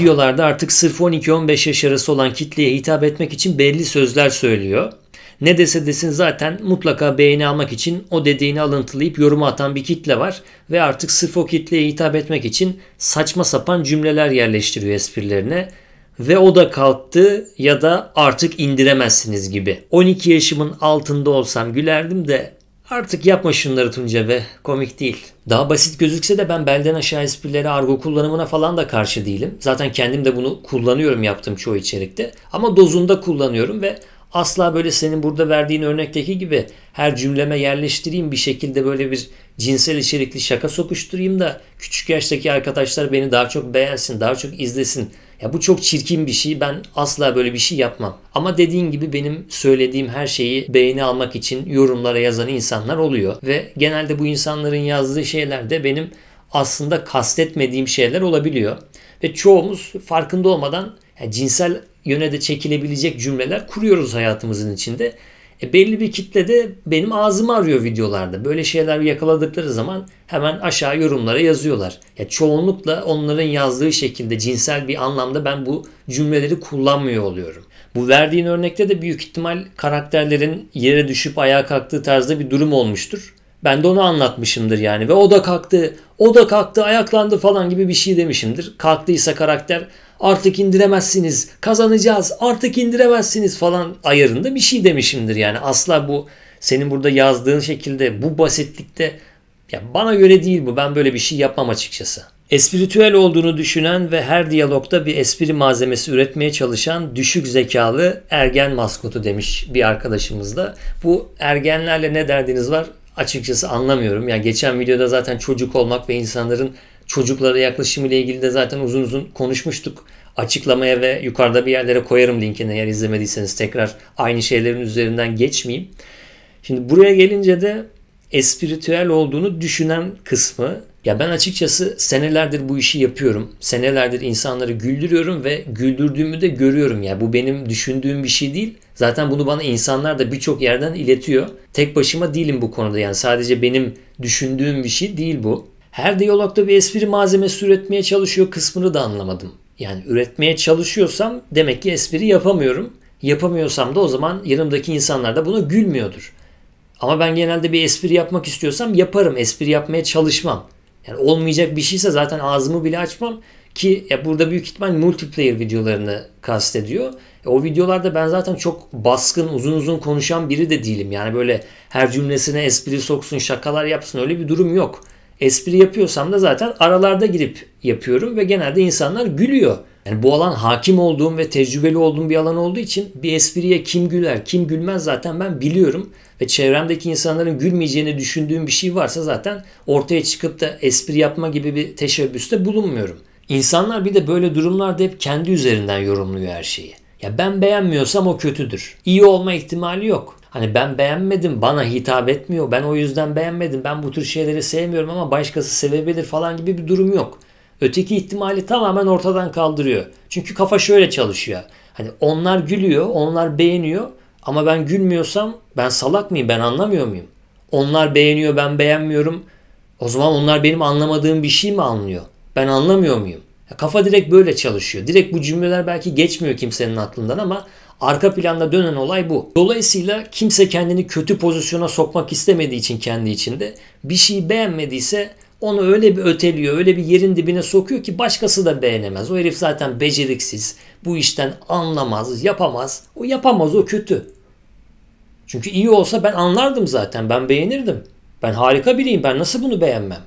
videolarda artık sırf 12-15 yaş arası olan kitleye hitap etmek için belli sözler söylüyor. Ne dese desin zaten mutlaka beğeni almak için o dediğini alıntılayıp yoruma atan bir kitle var ve artık sırf o kitleye hitap etmek için saçma sapan cümleler yerleştiriyor esprilerine ve o da kalktı ya da artık indiremezsiniz gibi. 12 yaşımın altında olsam gülerdim de Artık yapma şunları Tunca be. Komik değil. Daha basit gözükse de ben belden aşağı esprileri, argo kullanımına falan da karşı değilim. Zaten kendim de bunu kullanıyorum yaptığım çoğu içerikte. Ama dozunda kullanıyorum ve asla böyle senin burada verdiğin örnekteki gibi her cümleme yerleştireyim bir şekilde böyle bir cinsel içerikli şaka sokuşturayım da küçük yaştaki arkadaşlar beni daha çok beğensin, daha çok izlesin ya bu çok çirkin bir şey. Ben asla böyle bir şey yapmam. Ama dediğin gibi benim söylediğim her şeyi beğeni almak için yorumlara yazan insanlar oluyor. Ve genelde bu insanların yazdığı şeyler de benim aslında kastetmediğim şeyler olabiliyor. Ve çoğumuz farkında olmadan yani cinsel yöne de çekilebilecek cümleler kuruyoruz hayatımızın içinde. E belli bir kitle de benim ağzımı arıyor videolarda. Böyle şeyler yakaladıkları zaman hemen aşağı yorumlara yazıyorlar. Ya çoğunlukla onların yazdığı şekilde cinsel bir anlamda ben bu cümleleri kullanmıyor oluyorum. Bu verdiğin örnekte de büyük ihtimal karakterlerin yere düşüp ayağa kalktığı tarzda bir durum olmuştur. Ben de onu anlatmışımdır yani ve o da kalktı, o da kalktı, ayaklandı falan gibi bir şey demişimdir. Kalktıysa karakter artık indiremezsiniz, kazanacağız, artık indiremezsiniz falan ayarında bir şey demişimdir. Yani asla bu senin burada yazdığın şekilde bu basitlikte ya bana göre değil bu. Ben böyle bir şey yapmam açıkçası. Espiritüel olduğunu düşünen ve her diyalogda bir espri malzemesi üretmeye çalışan düşük zekalı ergen maskotu demiş bir arkadaşımız da. Bu ergenlerle ne derdiniz var? Açıkçası anlamıyorum. Yani geçen videoda zaten çocuk olmak ve insanların çocuklara yaklaşımı ile ilgili de zaten uzun uzun konuşmuştuk. Açıklamaya ve yukarıda bir yerlere koyarım linkini eğer izlemediyseniz tekrar aynı şeylerin üzerinden geçmeyeyim. Şimdi buraya gelince de espiritüel olduğunu düşünen kısmı ya ben açıkçası senelerdir bu işi yapıyorum. Senelerdir insanları güldürüyorum ve güldürdüğümü de görüyorum. Yani bu benim düşündüğüm bir şey değil. Zaten bunu bana insanlar da birçok yerden iletiyor. Tek başıma değilim bu konuda yani sadece benim düşündüğüm bir şey değil bu. Her diyalogda bir espri malzemesi üretmeye çalışıyor kısmını da anlamadım. Yani üretmeye çalışıyorsam demek ki espri yapamıyorum. Yapamıyorsam da o zaman yanımdaki insanlar da buna gülmüyordur. Ama ben genelde bir espri yapmak istiyorsam yaparım. Espri yapmaya çalışmam. Yani olmayacak bir şeyse zaten ağzımı bile açmam ki ya burada büyük ihtimal multiplayer videolarını kastediyor. E, o videolarda ben zaten çok baskın, uzun uzun konuşan biri de değilim. Yani böyle her cümlesine espri soksun, şakalar yapsın öyle bir durum yok. Espri yapıyorsam da zaten aralarda girip yapıyorum ve genelde insanlar gülüyor. Yani bu alan hakim olduğum ve tecrübeli olduğum bir alan olduğu için bir espriye kim güler, kim gülmez zaten ben biliyorum. Ve çevremdeki insanların gülmeyeceğini düşündüğüm bir şey varsa zaten ortaya çıkıp da espri yapma gibi bir teşebbüste bulunmuyorum. İnsanlar bir de böyle durumlarda hep kendi üzerinden yorumluyor her şeyi. Ya ben beğenmiyorsam o kötüdür. İyi olma ihtimali yok. Hani ben beğenmedim, bana hitap etmiyor. Ben o yüzden beğenmedim. Ben bu tür şeyleri sevmiyorum ama başkası sevebilir falan gibi bir durum yok. Öteki ihtimali tamamen ortadan kaldırıyor. Çünkü kafa şöyle çalışıyor. Hani onlar gülüyor, onlar beğeniyor ama ben gülmüyorsam ben salak mıyım, ben anlamıyor muyum? Onlar beğeniyor, ben beğenmiyorum. O zaman onlar benim anlamadığım bir şey mi anlıyor? Ben anlamıyor muyum? Kafa direkt böyle çalışıyor. Direkt bu cümleler belki geçmiyor kimsenin aklından ama arka planda dönen olay bu. Dolayısıyla kimse kendini kötü pozisyona sokmak istemediği için kendi içinde bir şeyi beğenmediyse onu öyle bir öteliyor, öyle bir yerin dibine sokuyor ki başkası da beğenemez. O herif zaten beceriksiz, bu işten anlamaz, yapamaz. O yapamaz, o kötü. Çünkü iyi olsa ben anlardım zaten, ben beğenirdim. Ben harika biriyim, ben nasıl bunu beğenmem?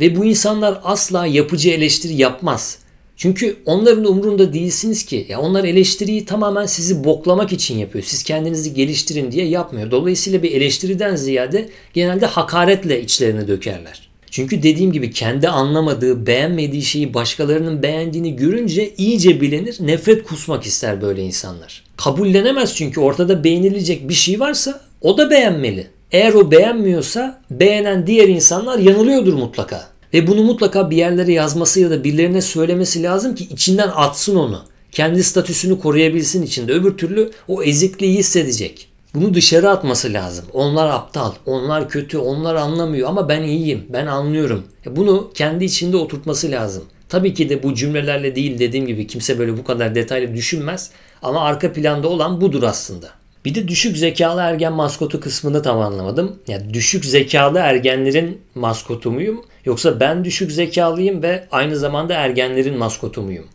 Ve bu insanlar asla yapıcı eleştiri yapmaz. Çünkü onların umurunda değilsiniz ki. Ya onlar eleştiriyi tamamen sizi boklamak için yapıyor. Siz kendinizi geliştirin diye yapmıyor. Dolayısıyla bir eleştiriden ziyade genelde hakaretle içlerine dökerler. Çünkü dediğim gibi kendi anlamadığı, beğenmediği şeyi başkalarının beğendiğini görünce iyice bilenir, nefret kusmak ister böyle insanlar. Kabullenemez çünkü ortada beğenilecek bir şey varsa o da beğenmeli. Eğer o beğenmiyorsa beğenen diğer insanlar yanılıyordur mutlaka. Ve bunu mutlaka bir yerlere yazması ya da birilerine söylemesi lazım ki içinden atsın onu. Kendi statüsünü koruyabilsin içinde. Öbür türlü o ezikliği hissedecek. Bunu dışarı atması lazım. Onlar aptal, onlar kötü, onlar anlamıyor ama ben iyiyim, ben anlıyorum. E bunu kendi içinde oturtması lazım. Tabii ki de bu cümlelerle değil dediğim gibi kimse böyle bu kadar detaylı düşünmez ama arka planda olan budur aslında. Bir de düşük zekalı ergen maskotu kısmını tam anlamadım. Ya yani düşük zekalı ergenlerin maskotu muyum yoksa ben düşük zekalıyım ve aynı zamanda ergenlerin maskotu muyum?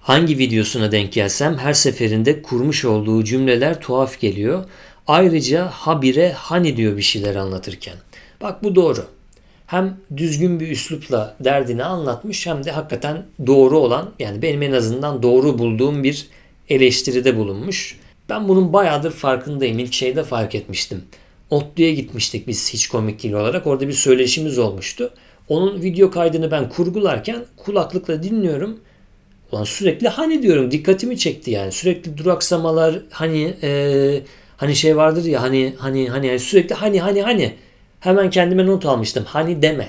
Hangi videosuna denk gelsem her seferinde kurmuş olduğu cümleler tuhaf geliyor. Ayrıca habire hani diyor bir şeyler anlatırken. Bak bu doğru. Hem düzgün bir üslupla derdini anlatmış hem de hakikaten doğru olan yani benim en azından doğru bulduğum bir eleştiride bulunmuş. Ben bunun bayağıdır farkındayım. İlk şeyde fark etmiştim. Otlu'ya gitmiştik biz hiç komik değil olarak. Orada bir söyleşimiz olmuştu. Onun video kaydını ben kurgularken kulaklıkla dinliyorum. Ulan sürekli hani diyorum dikkatimi çekti yani. Sürekli duraksamalar hani e, hani şey vardır ya hani hani hani yani sürekli hani hani hani. Hemen kendime not almıştım. Hani deme.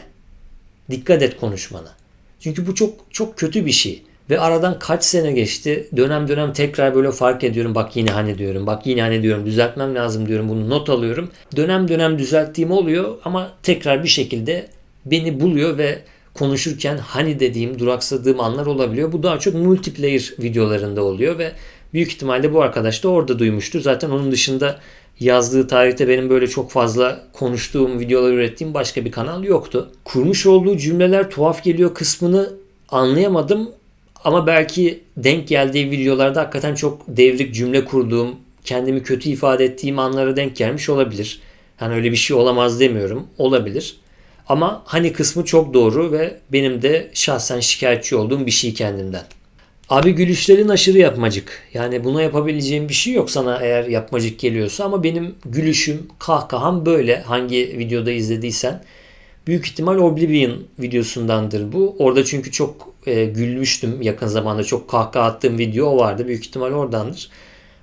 Dikkat et konuşmana. Çünkü bu çok çok kötü bir şey. Ve aradan kaç sene geçti. Dönem dönem tekrar böyle fark ediyorum. Bak yine hani diyorum. Bak yine hani diyorum. Düzeltmem lazım diyorum. Bunu not alıyorum. Dönem dönem düzelttiğim oluyor ama tekrar bir şekilde beni buluyor ve konuşurken hani dediğim, duraksadığım anlar olabiliyor. Bu daha çok multiplayer videolarında oluyor ve büyük ihtimalle bu arkadaş da orada duymuştur. Zaten onun dışında yazdığı tarihte benim böyle çok fazla konuştuğum, videolar ürettiğim başka bir kanal yoktu. Kurmuş olduğu cümleler tuhaf geliyor kısmını anlayamadım ama belki denk geldiği videolarda hakikaten çok devrik cümle kurduğum, kendimi kötü ifade ettiğim anlara denk gelmiş olabilir. Hani öyle bir şey olamaz demiyorum. Olabilir. Ama hani kısmı çok doğru ve benim de şahsen şikayetçi olduğum bir şey kendimden. Abi gülüşlerin aşırı yapmacık. Yani buna yapabileceğim bir şey yok sana eğer yapmacık geliyorsa ama benim gülüşüm, kahkaham böyle hangi videoda izlediysen. Büyük ihtimal Oblivion videosundandır bu. Orada çünkü çok e, gülmüştüm yakın zamanda çok kahkaha attığım video vardı. Büyük ihtimal oradandır.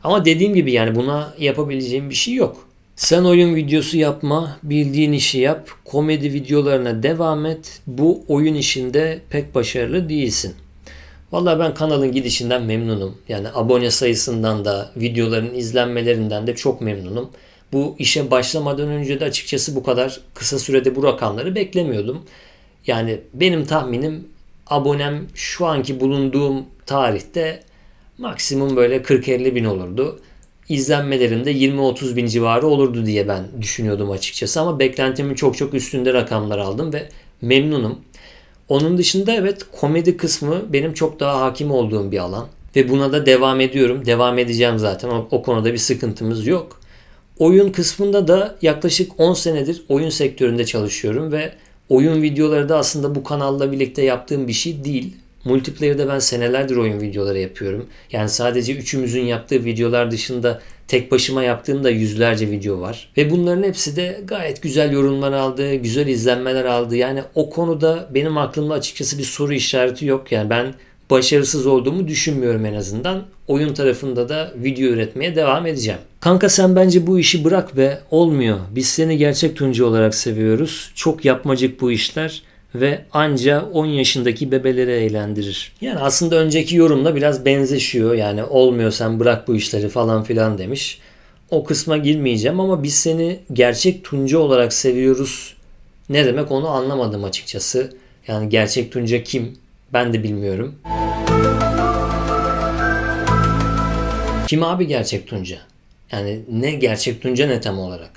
Ama dediğim gibi yani buna yapabileceğim bir şey yok. Sen oyun videosu yapma, bildiğin işi yap, komedi videolarına devam et. Bu oyun işinde pek başarılı değilsin. Valla ben kanalın gidişinden memnunum. Yani abone sayısından da, videoların izlenmelerinden de çok memnunum. Bu işe başlamadan önce de açıkçası bu kadar kısa sürede bu rakamları beklemiyordum. Yani benim tahminim abonem şu anki bulunduğum tarihte maksimum böyle 40-50 bin olurdu. İzlenmelerim de 20-30 bin civarı olurdu diye ben düşünüyordum açıkçası ama beklentimin çok çok üstünde rakamlar aldım ve memnunum. Onun dışında evet komedi kısmı benim çok daha hakim olduğum bir alan ve buna da devam ediyorum. Devam edeceğim zaten o, o konuda bir sıkıntımız yok. Oyun kısmında da yaklaşık 10 senedir oyun sektöründe çalışıyorum ve Oyun videoları da aslında bu kanalla birlikte yaptığım bir şey değil. Multiplayer'da ben senelerdir oyun videoları yapıyorum. Yani sadece üçümüzün yaptığı videolar dışında tek başıma yaptığım da yüzlerce video var. Ve bunların hepsi de gayet güzel yorumlar aldı, güzel izlenmeler aldı. Yani o konuda benim aklımda açıkçası bir soru işareti yok. Yani ben başarısız olduğumu düşünmüyorum en azından. Oyun tarafında da video üretmeye devam edeceğim. Kanka sen bence bu işi bırak be olmuyor. Biz seni gerçek Tuncu olarak seviyoruz. Çok yapmacık bu işler ve anca 10 yaşındaki bebelere eğlendirir. Yani aslında önceki yorumla biraz benzeşiyor. Yani olmuyor sen bırak bu işleri falan filan demiş. O kısma girmeyeceğim ama biz seni gerçek Tuncu olarak seviyoruz. Ne demek onu anlamadım açıkçası. Yani gerçek Tunca kim? Ben de bilmiyorum. Kim abi gerçek Tunca? Yani ne gerçek Tunca ne tam olarak?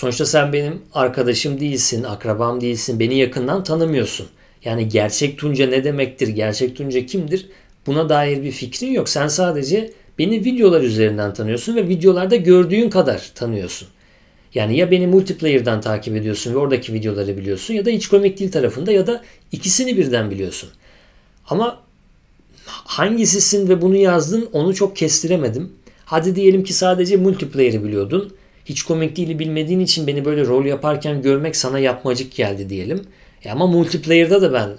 Sonuçta sen benim arkadaşım değilsin, akrabam değilsin, beni yakından tanımıyorsun. Yani gerçek Tunca ne demektir, gerçek Tunca kimdir? Buna dair bir fikrin yok. Sen sadece beni videolar üzerinden tanıyorsun ve videolarda gördüğün kadar tanıyorsun. Yani ya beni multiplayer'dan takip ediyorsun ve oradaki videoları biliyorsun ya da hiç komik dil tarafında ya da ikisini birden biliyorsun. Ama hangisisin ve bunu yazdın onu çok kestiremedim. Hadi diyelim ki sadece multiplayer'ı biliyordun. Hiç komik değil'i bilmediğin için beni böyle rol yaparken görmek sana yapmacık geldi diyelim. E ama multiplayer'da da ben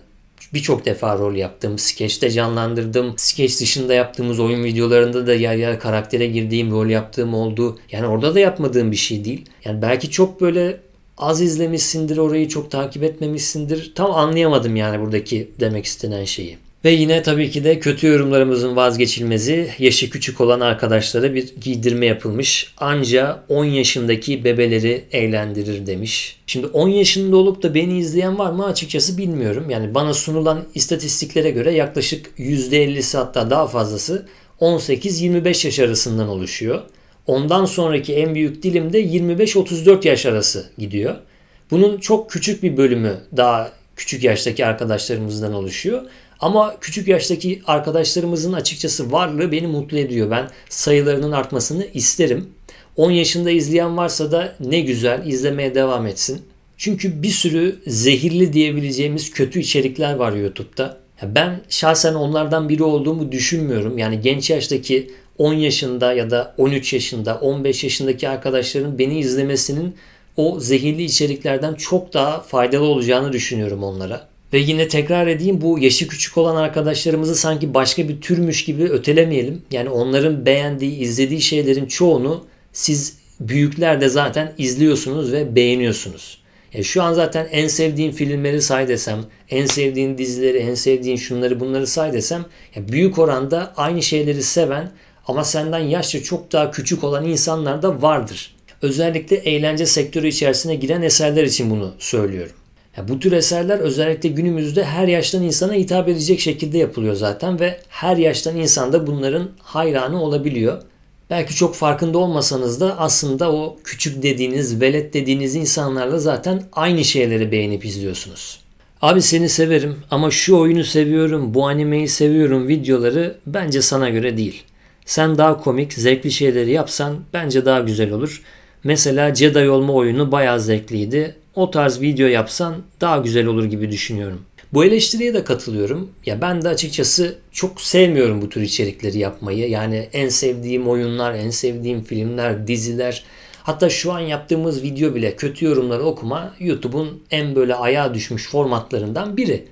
birçok defa rol yaptım. Skeç'te canlandırdım. Skeç dışında yaptığımız oyun videolarında da yer yer karaktere girdiğim, rol yaptığım oldu. Yani orada da yapmadığım bir şey değil. Yani belki çok böyle az izlemişsindir orayı çok takip etmemişsindir. Tam anlayamadım yani buradaki demek istenen şeyi. Ve yine tabii ki de kötü yorumlarımızın vazgeçilmezi yaşı küçük olan arkadaşlara bir giydirme yapılmış. Anca 10 yaşındaki bebeleri eğlendirir demiş. Şimdi 10 yaşında olup da beni izleyen var mı açıkçası bilmiyorum. Yani bana sunulan istatistiklere göre yaklaşık %50'si hatta daha fazlası 18-25 yaş arasından oluşuyor. Ondan sonraki en büyük dilim de 25-34 yaş arası gidiyor. Bunun çok küçük bir bölümü daha küçük yaştaki arkadaşlarımızdan oluşuyor. Ama küçük yaştaki arkadaşlarımızın açıkçası varlığı beni mutlu ediyor. Ben sayılarının artmasını isterim. 10 yaşında izleyen varsa da ne güzel izlemeye devam etsin. Çünkü bir sürü zehirli diyebileceğimiz kötü içerikler var YouTube'da. Ben şahsen onlardan biri olduğumu düşünmüyorum. Yani genç yaştaki 10 yaşında ya da 13 yaşında, 15 yaşındaki arkadaşların beni izlemesinin o zehirli içeriklerden çok daha faydalı olacağını düşünüyorum onlara. Ve yine tekrar edeyim bu yaşı küçük olan arkadaşlarımızı sanki başka bir türmüş gibi ötelemeyelim. Yani onların beğendiği, izlediği şeylerin çoğunu siz büyükler de zaten izliyorsunuz ve beğeniyorsunuz. Ya şu an zaten en sevdiğin filmleri say desem, en sevdiğin dizileri, en sevdiğin şunları bunları say desem büyük oranda aynı şeyleri seven ama senden yaşça çok daha küçük olan insanlar da vardır. Özellikle eğlence sektörü içerisine giren eserler için bunu söylüyorum. Ya bu tür eserler özellikle günümüzde her yaştan insana hitap edecek şekilde yapılıyor zaten ve her yaştan insan da bunların hayranı olabiliyor. Belki çok farkında olmasanız da aslında o küçük dediğiniz, velet dediğiniz insanlarla zaten aynı şeyleri beğenip izliyorsunuz. Abi seni severim ama şu oyunu seviyorum, bu animeyi seviyorum videoları bence sana göre değil. Sen daha komik, zevkli şeyleri yapsan bence daha güzel olur. Mesela Jedi olma oyunu bayağı zevkliydi. O tarz video yapsan daha güzel olur gibi düşünüyorum. Bu eleştiriye de katılıyorum. Ya ben de açıkçası çok sevmiyorum bu tür içerikleri yapmayı. Yani en sevdiğim oyunlar, en sevdiğim filmler, diziler Hatta şu an yaptığımız video bile kötü yorumları okuma YouTube'un en böyle ayağa düşmüş formatlarından biri.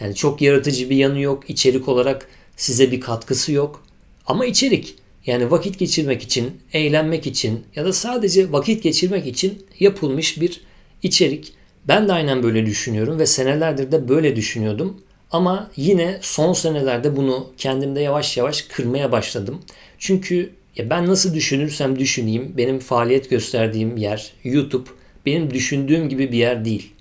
Yani çok yaratıcı bir yanı yok, içerik olarak size bir katkısı yok. Ama içerik yani vakit geçirmek için, eğlenmek için ya da sadece vakit geçirmek için yapılmış bir içerik. Ben de aynen böyle düşünüyorum ve senelerdir de böyle düşünüyordum. Ama yine son senelerde bunu kendimde yavaş yavaş kırmaya başladım. Çünkü ya ben nasıl düşünürsem düşüneyim benim faaliyet gösterdiğim yer YouTube benim düşündüğüm gibi bir yer değil.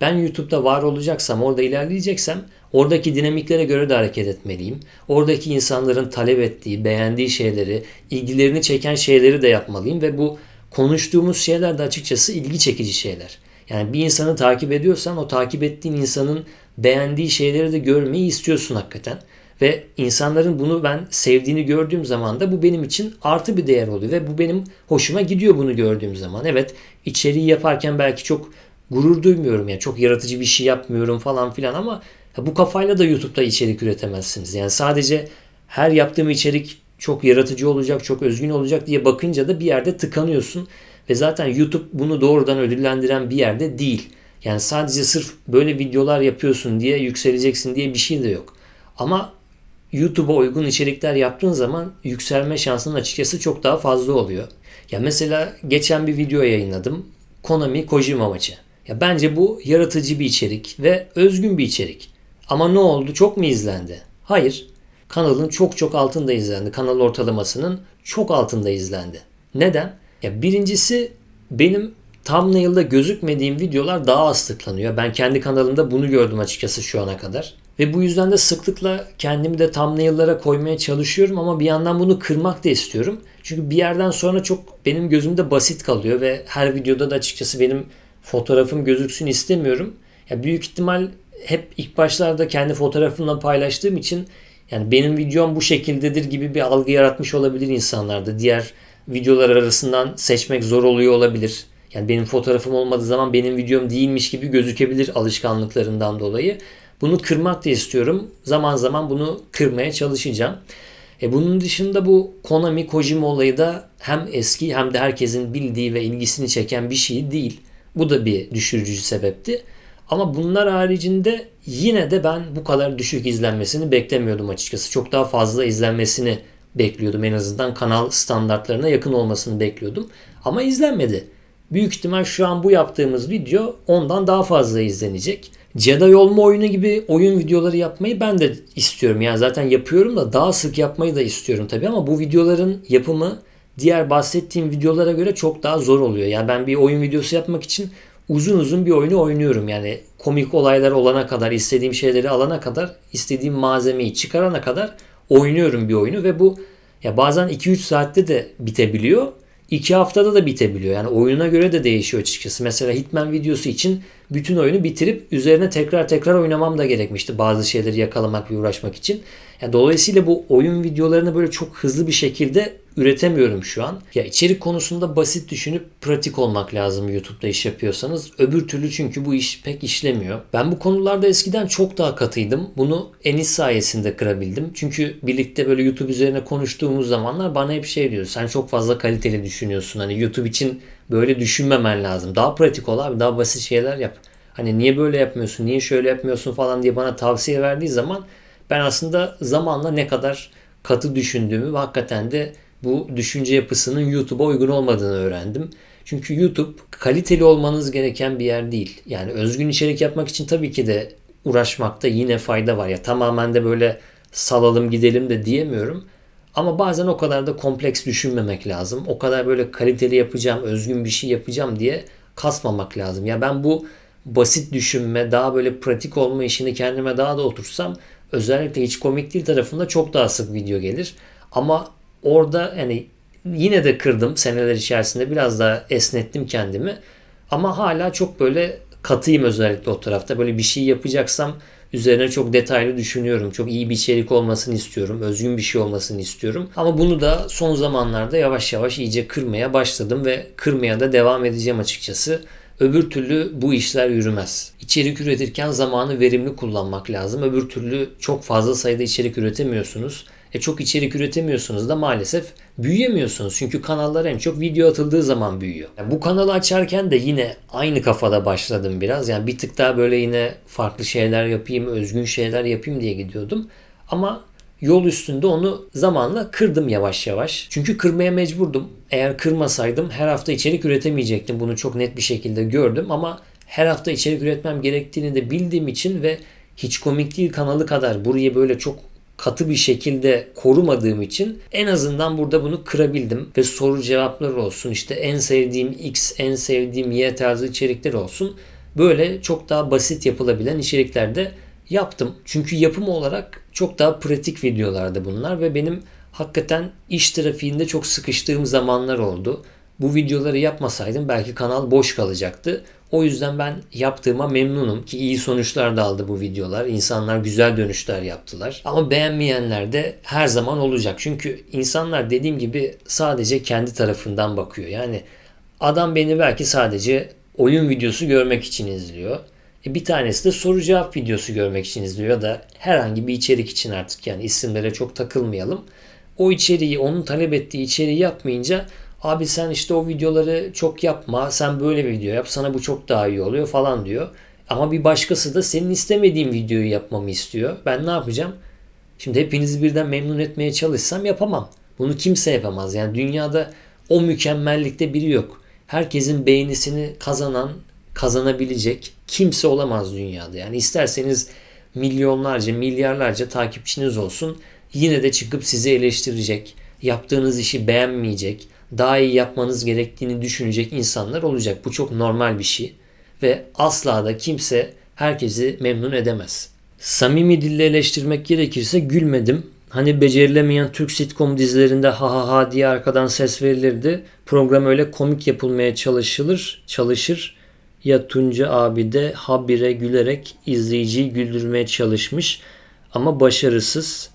Ben YouTube'da var olacaksam, orada ilerleyeceksem Oradaki dinamiklere göre de hareket etmeliyim. Oradaki insanların talep ettiği, beğendiği şeyleri, ilgilerini çeken şeyleri de yapmalıyım ve bu konuştuğumuz şeyler de açıkçası ilgi çekici şeyler. Yani bir insanı takip ediyorsan o takip ettiğin insanın beğendiği şeyleri de görmeyi istiyorsun hakikaten. Ve insanların bunu ben sevdiğini gördüğüm zaman da bu benim için artı bir değer oluyor. Ve bu benim hoşuma gidiyor bunu gördüğüm zaman. Evet içeriği yaparken belki çok gurur duymuyorum. Yani çok yaratıcı bir şey yapmıyorum falan filan ama bu kafayla da YouTube'da içerik üretemezsiniz. Yani sadece her yaptığım içerik çok yaratıcı olacak, çok özgün olacak diye bakınca da bir yerde tıkanıyorsun. Ve zaten YouTube bunu doğrudan ödüllendiren bir yerde değil. Yani sadece sırf böyle videolar yapıyorsun diye yükseleceksin diye bir şey de yok. Ama YouTube'a uygun içerikler yaptığın zaman yükselme şansının açıkçası çok daha fazla oluyor. Ya mesela geçen bir video yayınladım. Konami Kojima maçı. Ya bence bu yaratıcı bir içerik ve özgün bir içerik. Ama ne oldu? Çok mu izlendi? Hayır. Kanalın çok çok altında izlendi. Kanal ortalamasının çok altında izlendi. Neden? Ya birincisi benim thumbnail'da gözükmediğim videolar daha az tıklanıyor. Ben kendi kanalımda bunu gördüm açıkçası şu ana kadar. Ve bu yüzden de sıklıkla kendimi de thumbnail'lara koymaya çalışıyorum ama bir yandan bunu kırmak da istiyorum. Çünkü bir yerden sonra çok benim gözümde basit kalıyor ve her videoda da açıkçası benim fotoğrafım gözüksün istemiyorum. Ya büyük ihtimal hep ilk başlarda kendi fotoğrafımla paylaştığım için yani benim videom bu şekildedir gibi bir algı yaratmış olabilir insanlarda. Diğer videolar arasından seçmek zor oluyor olabilir. Yani benim fotoğrafım olmadığı zaman benim videom değilmiş gibi gözükebilir alışkanlıklarından dolayı. Bunu kırmak da istiyorum. Zaman zaman bunu kırmaya çalışacağım. E bunun dışında bu Konami Kojima olayı da hem eski hem de herkesin bildiği ve ilgisini çeken bir şey değil. Bu da bir düşürücü sebepti. Ama bunlar haricinde yine de ben bu kadar düşük izlenmesini beklemiyordum açıkçası. Çok daha fazla izlenmesini bekliyordum. En azından kanal standartlarına yakın olmasını bekliyordum. Ama izlenmedi. Büyük ihtimal şu an bu yaptığımız video ondan daha fazla izlenecek. Jedi olma oyunu gibi oyun videoları yapmayı ben de istiyorum. Yani zaten yapıyorum da daha sık yapmayı da istiyorum tabii ama bu videoların yapımı diğer bahsettiğim videolara göre çok daha zor oluyor. Yani ben bir oyun videosu yapmak için uzun uzun bir oyunu oynuyorum. Yani komik olaylar olana kadar, istediğim şeyleri alana kadar, istediğim malzemeyi çıkarana kadar oynuyorum bir oyunu ve bu ya bazen 2-3 saatte de bitebiliyor. 2 haftada da bitebiliyor. Yani oyuna göre de değişiyor açıkçası. Mesela Hitman videosu için bütün oyunu bitirip üzerine tekrar tekrar oynamam da gerekmişti bazı şeyleri yakalamak ve uğraşmak için. Yani dolayısıyla bu oyun videolarını böyle çok hızlı bir şekilde üretemiyorum şu an. Ya içerik konusunda basit düşünüp pratik olmak lazım YouTube'da iş yapıyorsanız. Öbür türlü çünkü bu iş pek işlemiyor. Ben bu konularda eskiden çok daha katıydım. Bunu Enis sayesinde kırabildim. Çünkü birlikte böyle YouTube üzerine konuştuğumuz zamanlar bana hep şey diyor. Sen çok fazla kaliteli düşünüyorsun. Hani YouTube için böyle düşünmemen lazım. Daha pratik ol abi. Daha basit şeyler yap. Hani niye böyle yapmıyorsun? Niye şöyle yapmıyorsun falan diye bana tavsiye verdiği zaman ben aslında zamanla ne kadar katı düşündüğümü ve hakikaten de bu düşünce yapısının YouTube'a uygun olmadığını öğrendim. Çünkü YouTube kaliteli olmanız gereken bir yer değil. Yani özgün içerik yapmak için tabii ki de uğraşmakta yine fayda var. Ya tamamen de böyle salalım gidelim de diyemiyorum. Ama bazen o kadar da kompleks düşünmemek lazım. O kadar böyle kaliteli yapacağım, özgün bir şey yapacağım diye kasmamak lazım. Ya ben bu basit düşünme, daha böyle pratik olma işini kendime daha da otursam özellikle hiç komik değil tarafında çok daha sık video gelir. Ama orada yani yine de kırdım seneler içerisinde biraz daha esnettim kendimi ama hala çok böyle katıyım özellikle o tarafta böyle bir şey yapacaksam üzerine çok detaylı düşünüyorum. Çok iyi bir içerik olmasını istiyorum. Özgün bir şey olmasını istiyorum. Ama bunu da son zamanlarda yavaş yavaş iyice kırmaya başladım ve kırmaya da devam edeceğim açıkçası. Öbür türlü bu işler yürümez. İçerik üretirken zamanı verimli kullanmak lazım. Öbür türlü çok fazla sayıda içerik üretemiyorsunuz. E çok içerik üretemiyorsunuz da maalesef büyüyemiyorsunuz. Çünkü kanallar en çok video atıldığı zaman büyüyor. Yani bu kanalı açarken de yine aynı kafada başladım biraz. Yani bir tık daha böyle yine farklı şeyler yapayım, özgün şeyler yapayım diye gidiyordum. Ama yol üstünde onu zamanla kırdım yavaş yavaş. Çünkü kırmaya mecburdum. Eğer kırmasaydım her hafta içerik üretemeyecektim. Bunu çok net bir şekilde gördüm ama her hafta içerik üretmem gerektiğini de bildiğim için ve hiç komik değil kanalı kadar buraya böyle çok katı bir şekilde korumadığım için en azından burada bunu kırabildim ve soru cevaplar olsun işte en sevdiğim X, en sevdiğim Y tarzı içerikler olsun. Böyle çok daha basit yapılabilen içeriklerde yaptım. Çünkü yapım olarak çok daha pratik videolardı bunlar ve benim hakikaten iş trafiğinde çok sıkıştığım zamanlar oldu bu videoları yapmasaydım belki kanal boş kalacaktı. O yüzden ben yaptığıma memnunum ki iyi sonuçlar da aldı bu videolar. İnsanlar güzel dönüşler yaptılar. Ama beğenmeyenler de her zaman olacak. Çünkü insanlar dediğim gibi sadece kendi tarafından bakıyor. Yani adam beni belki sadece oyun videosu görmek için izliyor. E bir tanesi de soru cevap videosu görmek için izliyor ya da herhangi bir içerik için artık yani isimlere çok takılmayalım. O içeriği, onun talep ettiği içeriği yapmayınca Abi sen işte o videoları çok yapma. Sen böyle bir video yap. Sana bu çok daha iyi oluyor falan diyor. Ama bir başkası da senin istemediğin videoyu yapmamı istiyor. Ben ne yapacağım? Şimdi hepinizi birden memnun etmeye çalışsam yapamam. Bunu kimse yapamaz. Yani dünyada o mükemmellikte biri yok. Herkesin beğenisini kazanan, kazanabilecek kimse olamaz dünyada. Yani isterseniz milyonlarca, milyarlarca takipçiniz olsun. Yine de çıkıp sizi eleştirecek, yaptığınız işi beğenmeyecek, daha iyi yapmanız gerektiğini düşünecek insanlar olacak. Bu çok normal bir şey ve asla da kimse herkesi memnun edemez. Samimi dille eleştirmek gerekirse gülmedim. Hani becerilemeyen Türk sitcom dizilerinde ha ha ha diye arkadan ses verilirdi. Program öyle komik yapılmaya çalışılır, çalışır. Ya Tunca abi de habire gülerek izleyiciyi güldürmeye çalışmış ama başarısız.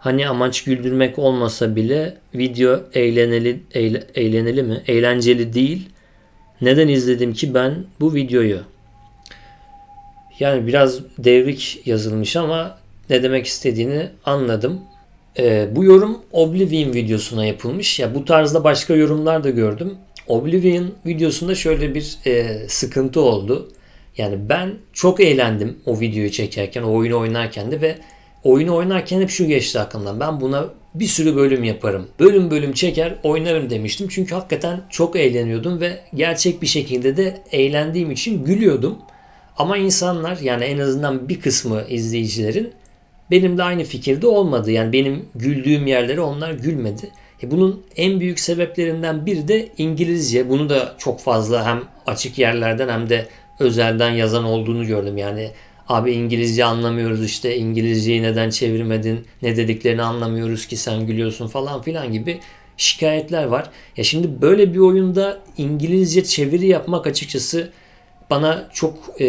Hani amaç güldürmek olmasa bile video eğleneli, eğleneli mi? Eğlenceli değil. Neden izledim ki ben bu videoyu? Yani biraz devrik yazılmış ama ne demek istediğini anladım. Ee, bu yorum Oblivion videosuna yapılmış. Ya bu tarzda başka yorumlar da gördüm. Oblivion videosunda şöyle bir e, sıkıntı oldu. Yani ben çok eğlendim o videoyu çekerken, o oyunu oynarken de ve oyunu oynarken hep şu geçti aklımdan. Ben buna bir sürü bölüm yaparım. Bölüm bölüm çeker oynarım demiştim. Çünkü hakikaten çok eğleniyordum ve gerçek bir şekilde de eğlendiğim için gülüyordum. Ama insanlar yani en azından bir kısmı izleyicilerin benim de aynı fikirde olmadı. Yani benim güldüğüm yerlere onlar gülmedi. E, bunun en büyük sebeplerinden biri de İngilizce. Bunu da çok fazla hem açık yerlerden hem de özelden yazan olduğunu gördüm. Yani Abi İngilizce anlamıyoruz işte İngilizceyi neden çevirmedin ne dediklerini anlamıyoruz ki sen gülüyorsun falan filan gibi şikayetler var. Ya şimdi böyle bir oyunda İngilizce çeviri yapmak açıkçası bana çok e,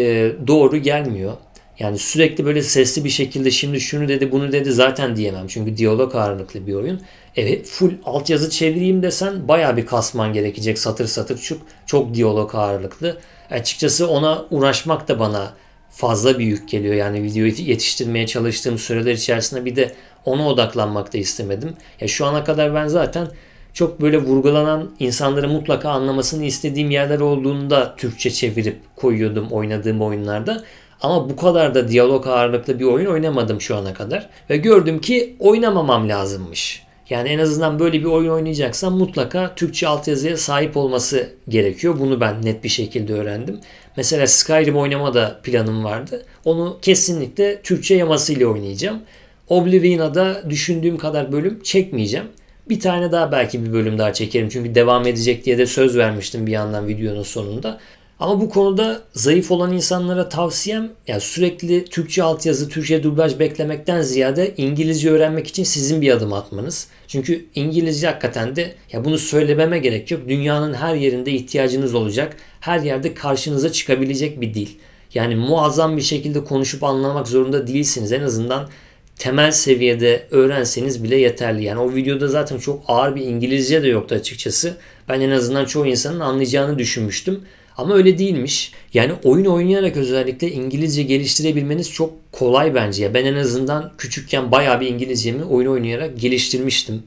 doğru gelmiyor. Yani sürekli böyle sesli bir şekilde şimdi şunu dedi bunu dedi zaten diyemem. Çünkü diyalog ağırlıklı bir oyun. Evet full altyazı çevireyim desen baya bir kasman gerekecek satır satır çok, çok diyalog ağırlıklı. Açıkçası ona uğraşmak da bana fazla bir yük geliyor. Yani video yetiştirmeye çalıştığım süreler içerisinde bir de ona odaklanmak da istemedim. Ya şu ana kadar ben zaten çok böyle vurgulanan insanların mutlaka anlamasını istediğim yerler olduğunda Türkçe çevirip koyuyordum oynadığım oyunlarda. Ama bu kadar da diyalog ağırlıklı bir oyun oynamadım şu ana kadar. Ve gördüm ki oynamamam lazımmış. Yani en azından böyle bir oyun oynayacaksam mutlaka Türkçe altyazıya sahip olması gerekiyor. Bunu ben net bir şekilde öğrendim. Mesela Skyrim oynama da planım vardı. Onu kesinlikle Türkçe yamasıyla oynayacağım. Oblivion'a da düşündüğüm kadar bölüm çekmeyeceğim. Bir tane daha belki bir bölüm daha çekerim. Çünkü devam edecek diye de söz vermiştim bir yandan videonun sonunda. Ama bu konuda zayıf olan insanlara tavsiyem yani sürekli Türkçe altyazı, Türkçe dublaj beklemekten ziyade İngilizce öğrenmek için sizin bir adım atmanız. Çünkü İngilizce hakikaten de ya bunu söylememe gerek yok. Dünyanın her yerinde ihtiyacınız olacak. Her yerde karşınıza çıkabilecek bir dil. Yani muazzam bir şekilde konuşup anlamak zorunda değilsiniz. En azından temel seviyede öğrenseniz bile yeterli. Yani o videoda zaten çok ağır bir İngilizce de yoktu açıkçası. Ben en azından çoğu insanın anlayacağını düşünmüştüm. Ama öyle değilmiş. Yani oyun oynayarak özellikle İngilizce geliştirebilmeniz çok kolay bence. Ya ben en azından küçükken bayağı bir İngilizcemi oyun oynayarak geliştirmiştim.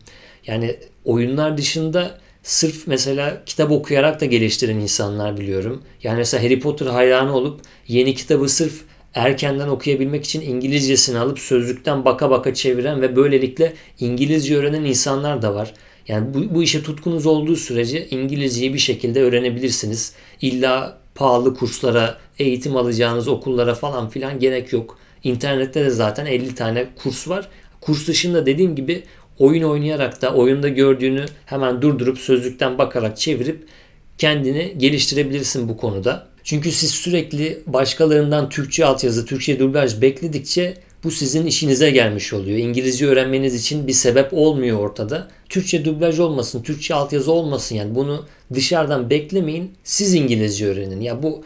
Yani oyunlar dışında sırf mesela kitap okuyarak da geliştiren insanlar biliyorum. Yani mesela Harry Potter hayranı olup yeni kitabı sırf erkenden okuyabilmek için İngilizcesini alıp sözlükten baka baka çeviren ve böylelikle İngilizce öğrenen insanlar da var. Yani bu, bu işe tutkunuz olduğu sürece İngilizceyi bir şekilde öğrenebilirsiniz. İlla pahalı kurslara, eğitim alacağınız okullara falan filan gerek yok. İnternette de zaten 50 tane kurs var. Kurs dışında dediğim gibi oyun oynayarak da oyunda gördüğünü hemen durdurup sözlükten bakarak çevirip kendini geliştirebilirsin bu konuda. Çünkü siz sürekli başkalarından Türkçe altyazı, Türkçe dublaj bekledikçe bu sizin işinize gelmiş oluyor. İngilizce öğrenmeniz için bir sebep olmuyor ortada. Türkçe dublaj olmasın, Türkçe altyazı olmasın yani bunu dışarıdan beklemeyin. Siz İngilizce öğrenin. Ya bu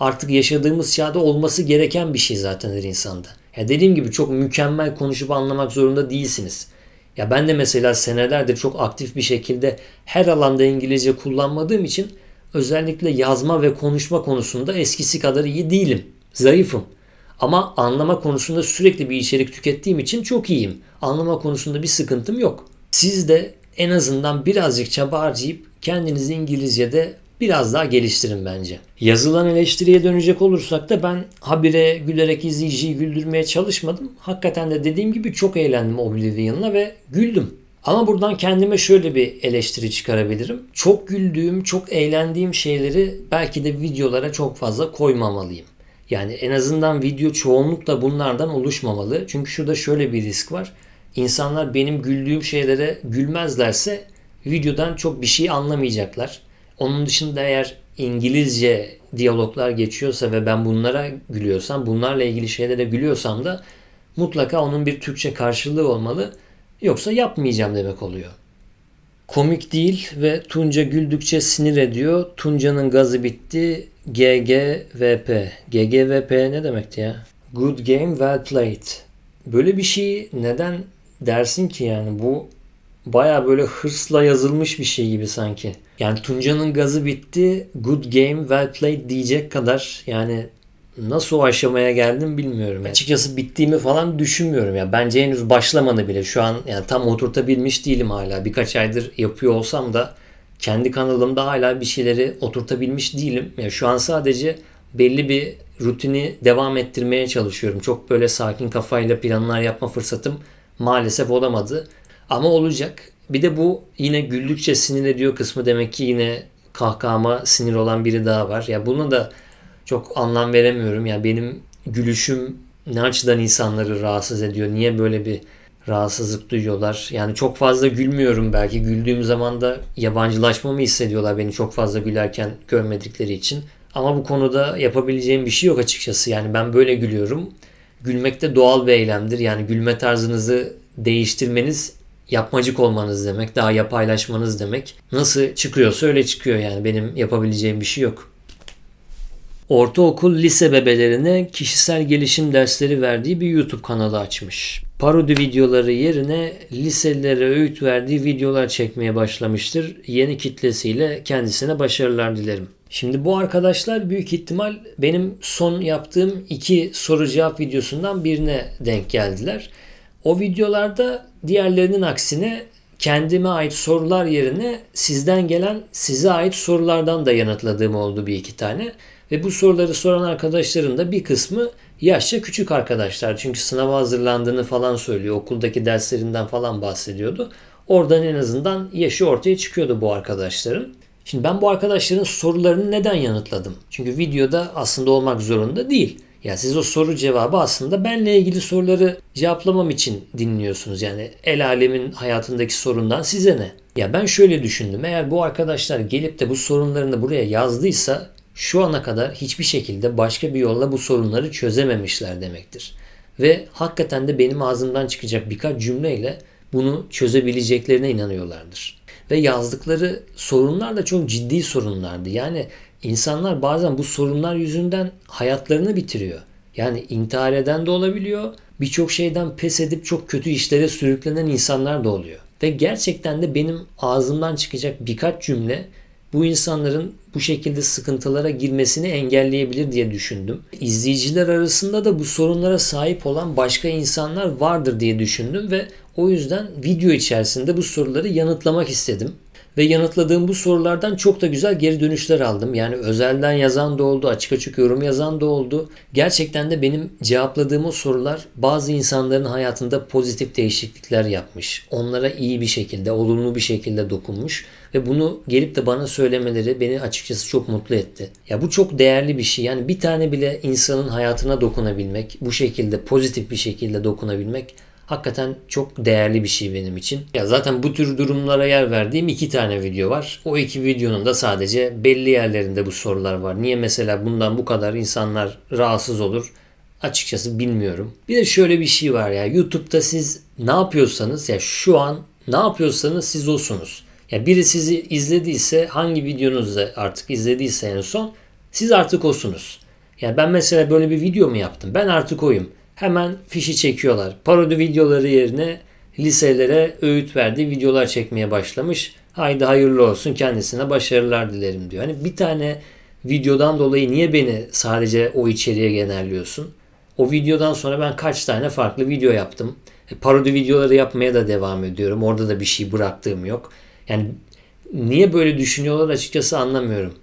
artık yaşadığımız çağda olması gereken bir şey zaten her insanda. Ya dediğim gibi çok mükemmel konuşup anlamak zorunda değilsiniz. Ya ben de mesela senelerdir çok aktif bir şekilde her alanda İngilizce kullanmadığım için özellikle yazma ve konuşma konusunda eskisi kadar iyi değilim. Zayıfım. Ama anlama konusunda sürekli bir içerik tükettiğim için çok iyiyim. Anlama konusunda bir sıkıntım yok. Siz de en azından birazcık çaba harcayıp kendinizi İngilizce'de biraz daha geliştirin bence. Yazılan eleştiriye dönecek olursak da ben habire gülerek izleyiciyi güldürmeye çalışmadım. Hakikaten de dediğim gibi çok eğlendim Oblivion'la ve güldüm. Ama buradan kendime şöyle bir eleştiri çıkarabilirim. Çok güldüğüm, çok eğlendiğim şeyleri belki de videolara çok fazla koymamalıyım. Yani en azından video çoğunlukla bunlardan oluşmamalı. Çünkü şurada şöyle bir risk var. İnsanlar benim güldüğüm şeylere gülmezlerse videodan çok bir şey anlamayacaklar. Onun dışında eğer İngilizce diyaloglar geçiyorsa ve ben bunlara gülüyorsam, bunlarla ilgili şeylere gülüyorsam da mutlaka onun bir Türkçe karşılığı olmalı. Yoksa yapmayacağım demek oluyor. Komik değil ve Tunca güldükçe sinir ediyor. Tunca'nın gazı bitti. GGVP. GGVP ne demekti ya? Good game well played. Böyle bir şeyi neden dersin ki yani bu baya böyle hırsla yazılmış bir şey gibi sanki. Yani Tunca'nın gazı bitti. Good game well played diyecek kadar yani nasıl o aşamaya geldim bilmiyorum. Açıkçası bittiğimi falan düşünmüyorum ya. Bence henüz başlamadı bile. Şu an yani tam oturtabilmiş değilim hala. Birkaç aydır yapıyor olsam da kendi kanalımda hala bir şeyleri oturtabilmiş değilim. Yani şu an sadece belli bir rutini devam ettirmeye çalışıyorum. Çok böyle sakin kafayla planlar yapma fırsatım maalesef olamadı. Ama olacak. Bir de bu yine güldükçe sinir ediyor kısmı demek ki yine kahkama sinir olan biri daha var. Ya buna da çok anlam veremiyorum. Ya benim gülüşüm ne açıdan insanları rahatsız ediyor? Niye böyle bir rahatsızlık duyuyorlar. Yani çok fazla gülmüyorum belki. Güldüğüm zaman da yabancılaşmamı hissediyorlar beni çok fazla gülerken görmedikleri için. Ama bu konuda yapabileceğim bir şey yok açıkçası. Yani ben böyle gülüyorum. Gülmek de doğal bir eylemdir. Yani gülme tarzınızı değiştirmeniz yapmacık olmanız demek, daha yapaylaşmanız demek. Nasıl çıkıyorsa öyle çıkıyor yani benim yapabileceğim bir şey yok ortaokul lise bebelerine kişisel gelişim dersleri verdiği bir YouTube kanalı açmış. Parodi videoları yerine liselilere öğüt verdiği videolar çekmeye başlamıştır. Yeni kitlesiyle kendisine başarılar dilerim. Şimdi bu arkadaşlar büyük ihtimal benim son yaptığım iki soru cevap videosundan birine denk geldiler. O videolarda diğerlerinin aksine kendime ait sorular yerine sizden gelen size ait sorulardan da yanıtladığım oldu bir iki tane. Ve bu soruları soran arkadaşların da bir kısmı yaşça küçük arkadaşlar. Çünkü sınava hazırlandığını falan söylüyor. Okuldaki derslerinden falan bahsediyordu. Oradan en azından yaşı ortaya çıkıyordu bu arkadaşların. Şimdi ben bu arkadaşların sorularını neden yanıtladım? Çünkü videoda aslında olmak zorunda değil. Ya siz o soru cevabı aslında benle ilgili soruları cevaplamam için dinliyorsunuz. Yani el alemin hayatındaki sorundan size ne? Ya ben şöyle düşündüm. Eğer bu arkadaşlar gelip de bu sorunlarını buraya yazdıysa şu ana kadar hiçbir şekilde başka bir yolla bu sorunları çözememişler demektir. Ve hakikaten de benim ağzımdan çıkacak birkaç cümleyle bunu çözebileceklerine inanıyorlardır. Ve yazdıkları sorunlar da çok ciddi sorunlardı. Yani insanlar bazen bu sorunlar yüzünden hayatlarını bitiriyor. Yani intihar eden de olabiliyor. Birçok şeyden pes edip çok kötü işlere sürüklenen insanlar da oluyor. Ve gerçekten de benim ağzımdan çıkacak birkaç cümle bu insanların bu şekilde sıkıntılara girmesini engelleyebilir diye düşündüm. İzleyiciler arasında da bu sorunlara sahip olan başka insanlar vardır diye düşündüm ve o yüzden video içerisinde bu soruları yanıtlamak istedim. Ve yanıtladığım bu sorulardan çok da güzel geri dönüşler aldım. Yani özelden yazan da oldu, açık açık yorum yazan da oldu. Gerçekten de benim cevapladığım o sorular bazı insanların hayatında pozitif değişiklikler yapmış. Onlara iyi bir şekilde, olumlu bir şekilde dokunmuş ve bunu gelip de bana söylemeleri beni açıkçası çok mutlu etti. Ya bu çok değerli bir şey. Yani bir tane bile insanın hayatına dokunabilmek, bu şekilde pozitif bir şekilde dokunabilmek hakikaten çok değerli bir şey benim için. Ya zaten bu tür durumlara yer verdiğim iki tane video var. O iki videonun da sadece belli yerlerinde bu sorular var. Niye mesela bundan bu kadar insanlar rahatsız olur? Açıkçası bilmiyorum. Bir de şöyle bir şey var ya. YouTube'da siz ne yapıyorsanız ya şu an ne yapıyorsanız siz olsunuz. Ya biri sizi izlediyse hangi videonuzu artık izlediyse en son siz artık olsunuz. Ya ben mesela böyle bir video mu yaptım? Ben artık oyum hemen fişi çekiyorlar. Parodi videoları yerine liselere öğüt verdiği videolar çekmeye başlamış. Haydi hayırlı olsun kendisine başarılar dilerim diyor. Hani bir tane videodan dolayı niye beni sadece o içeriğe genelliyorsun? O videodan sonra ben kaç tane farklı video yaptım. E, parodi videoları yapmaya da devam ediyorum. Orada da bir şey bıraktığım yok. Yani niye böyle düşünüyorlar açıkçası anlamıyorum.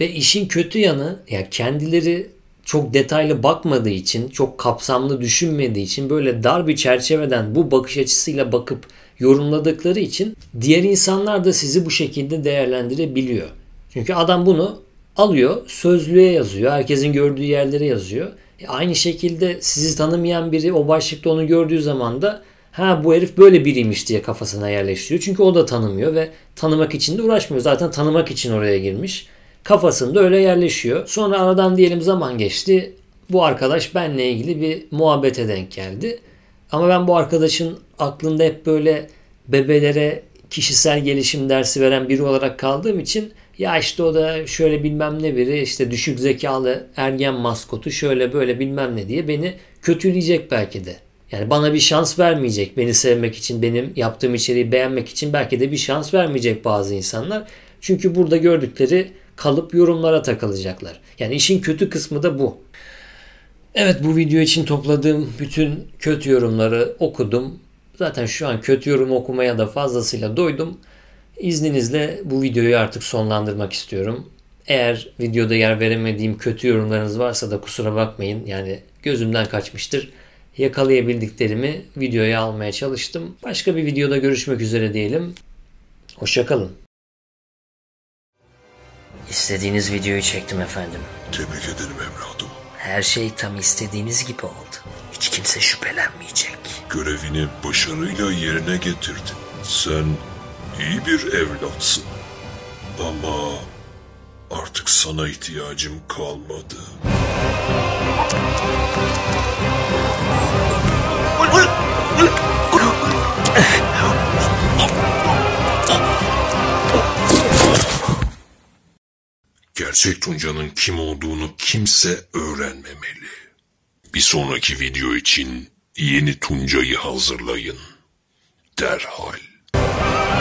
Ve işin kötü yanı ya kendileri çok detaylı bakmadığı için, çok kapsamlı düşünmediği için böyle dar bir çerçeveden bu bakış açısıyla bakıp yorumladıkları için diğer insanlar da sizi bu şekilde değerlendirebiliyor. Çünkü adam bunu alıyor, sözlüğe yazıyor, herkesin gördüğü yerlere yazıyor. E aynı şekilde sizi tanımayan biri o başlıkta onu gördüğü zaman da ha bu herif böyle biriymiş diye kafasına yerleştiriyor. Çünkü o da tanımıyor ve tanımak için de uğraşmıyor. Zaten tanımak için oraya girmiş kafasında öyle yerleşiyor. Sonra aradan diyelim zaman geçti. Bu arkadaş benle ilgili bir muhabbete denk geldi. Ama ben bu arkadaşın aklında hep böyle bebelere kişisel gelişim dersi veren biri olarak kaldığım için ya işte o da şöyle bilmem ne biri işte düşük zekalı ergen maskotu şöyle böyle bilmem ne diye beni kötüleyecek belki de. Yani bana bir şans vermeyecek. Beni sevmek için, benim yaptığım içeriği beğenmek için belki de bir şans vermeyecek bazı insanlar. Çünkü burada gördükleri kalıp yorumlara takılacaklar. Yani işin kötü kısmı da bu. Evet bu video için topladığım bütün kötü yorumları okudum. Zaten şu an kötü yorum okumaya da fazlasıyla doydum. İzninizle bu videoyu artık sonlandırmak istiyorum. Eğer videoda yer veremediğim kötü yorumlarınız varsa da kusura bakmayın. Yani gözümden kaçmıştır. Yakalayabildiklerimi videoya almaya çalıştım. Başka bir videoda görüşmek üzere diyelim. Hoşçakalın. İstediğiniz videoyu çektim efendim. Tebrik ederim evladım. Her şey tam istediğiniz gibi oldu. Hiç kimse şüphelenmeyecek. Görevini başarıyla yerine getirdin. Sen iyi bir evlatsın. Ama artık sana ihtiyacım kalmadı. Gerçek Tunca'nın kim olduğunu kimse öğrenmemeli. Bir sonraki video için yeni Tunca'yı hazırlayın. Derhal.